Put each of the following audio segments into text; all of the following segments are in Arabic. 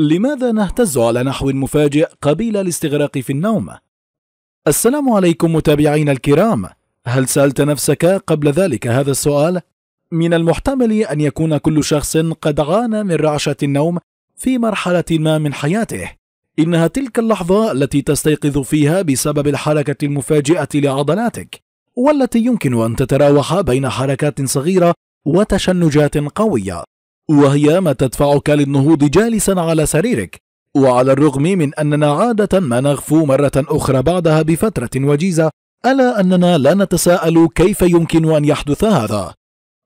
لماذا نهتز على نحو مفاجئ قبيل الاستغراق في النوم؟ السلام عليكم متابعينا الكرام هل سألت نفسك قبل ذلك هذا السؤال؟ من المحتمل أن يكون كل شخص قد عانى من رعشة النوم في مرحلة ما من حياته إنها تلك اللحظة التي تستيقظ فيها بسبب الحركة المفاجئة لعضلاتك والتي يمكن أن تتراوح بين حركات صغيرة وتشنجات قوية وهي ما تدفعك للنهوض جالسا على سريرك وعلى الرغم من أننا عادة ما نغفو مرة أخرى بعدها بفترة وجيزة ألا أننا لا نتساءل كيف يمكن أن يحدث هذا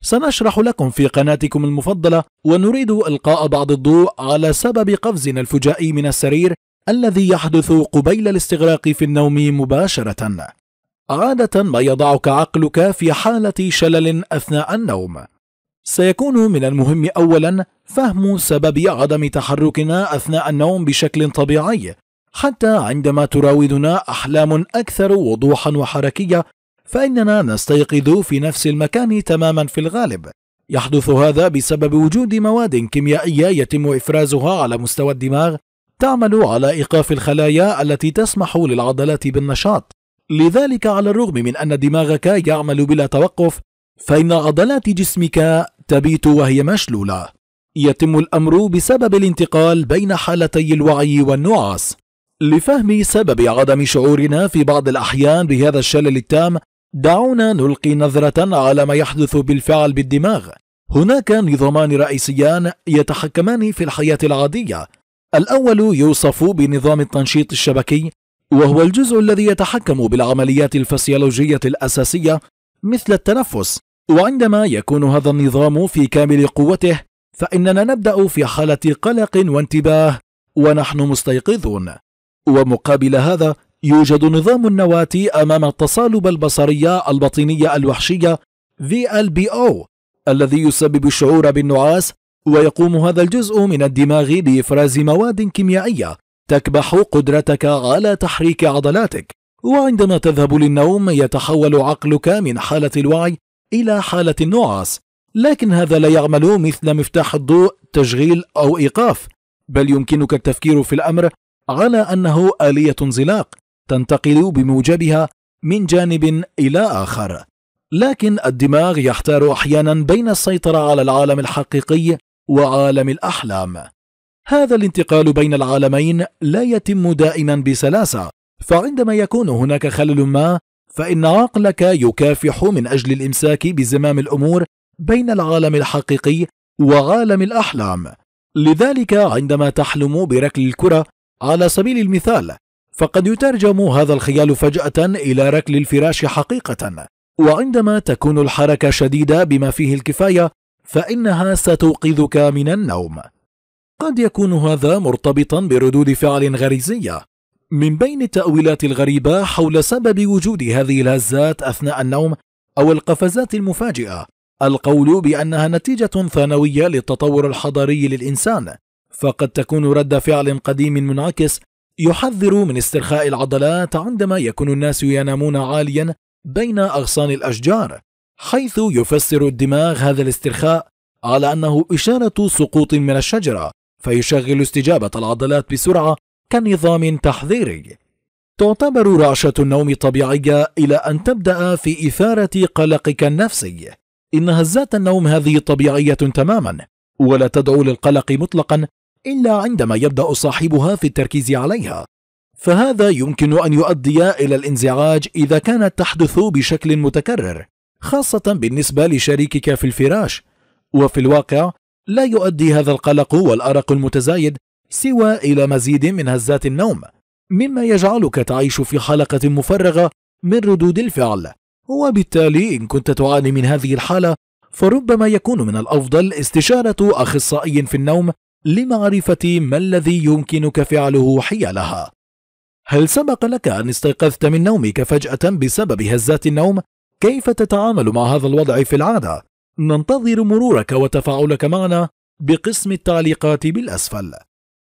سنشرح لكم في قناتكم المفضلة ونريد إلقاء بعض الضوء على سبب قفزنا الفجائي من السرير الذي يحدث قبيل الاستغراق في النوم مباشرة عادة ما يضعك عقلك في حالة شلل أثناء النوم سيكون من المهم أولا فهم سبب عدم تحركنا أثناء النوم بشكل طبيعي حتى عندما تراودنا أحلام أكثر وضوحا وحركية فإننا نستيقظ في نفس المكان تماما في الغالب يحدث هذا بسبب وجود مواد كيميائية يتم إفرازها على مستوى الدماغ تعمل على إيقاف الخلايا التي تسمح للعضلات بالنشاط لذلك على الرغم من أن دماغك يعمل بلا توقف فإن عضلات جسمك تبيت وهي مشلولة يتم الأمر بسبب الانتقال بين حالتي الوعي والنعاس لفهم سبب عدم شعورنا في بعض الأحيان بهذا الشلل التام دعونا نلقي نظرة على ما يحدث بالفعل بالدماغ هناك نظامان رئيسيان يتحكمان في الحياة العادية الأول يوصف بنظام التنشيط الشبكي وهو الجزء الذي يتحكم بالعمليات الفسيولوجية الأساسية مثل التنفس وعندما يكون هذا النظام في كامل قوته فإننا نبدأ في حالة قلق وانتباه ونحن مستيقظون ومقابل هذا يوجد نظام النواة أمام التصالب البصرية البطينية الوحشية VLBO الذي يسبب الشعور بالنعاس ويقوم هذا الجزء من الدماغ بإفراز مواد كيميائية تكبح قدرتك على تحريك عضلاتك وعندما تذهب للنوم يتحول عقلك من حالة الوعي إلى حالة النعاس لكن هذا لا يعمل مثل مفتاح الضوء تشغيل أو إيقاف بل يمكنك التفكير في الأمر على أنه آلية انزلاق تنتقل بموجبها من جانب إلى آخر لكن الدماغ يحتار أحيانا بين السيطرة على العالم الحقيقي وعالم الأحلام هذا الانتقال بين العالمين لا يتم دائما بسلاسة فعندما يكون هناك خلل ما فإن عقلك يكافح من أجل الإمساك بزمام الأمور بين العالم الحقيقي وعالم الأحلام لذلك عندما تحلم بركل الكرة على سبيل المثال فقد يترجم هذا الخيال فجأة إلى ركل الفراش حقيقة وعندما تكون الحركة شديدة بما فيه الكفاية فإنها ستوقظك من النوم قد يكون هذا مرتبطا بردود فعل غريزية من بين التأويلات الغريبة حول سبب وجود هذه الهزات أثناء النوم أو القفزات المفاجئة القول بأنها نتيجة ثانوية للتطور الحضاري للإنسان فقد تكون رد فعل قديم منعكس يحذر من استرخاء العضلات عندما يكون الناس ينامون عاليا بين أغصان الأشجار حيث يفسر الدماغ هذا الاسترخاء على أنه إشارة سقوط من الشجرة فيشغل استجابة العضلات بسرعة كنظام تحذيري تعتبر رعشة النوم طبيعية إلى أن تبدأ في إثارة قلقك النفسي إن هزات النوم هذه طبيعية تماما ولا تدعو للقلق مطلقا إلا عندما يبدأ صاحبها في التركيز عليها فهذا يمكن أن يؤدي إلى الانزعاج إذا كانت تحدث بشكل متكرر خاصة بالنسبة لشريكك في الفراش وفي الواقع لا يؤدي هذا القلق والأرق المتزايد سوى إلى مزيد من هزات النوم مما يجعلك تعيش في حلقة مفرغة من ردود الفعل وبالتالي إن كنت تعاني من هذه الحالة فربما يكون من الأفضل استشارة أخصائي في النوم لمعرفة ما الذي يمكنك فعله حيالها هل سبق لك أن استيقظت من نومك فجأة بسبب هزات النوم؟ كيف تتعامل مع هذا الوضع في العادة؟ ننتظر مرورك وتفاعلك معنا بقسم التعليقات بالأسفل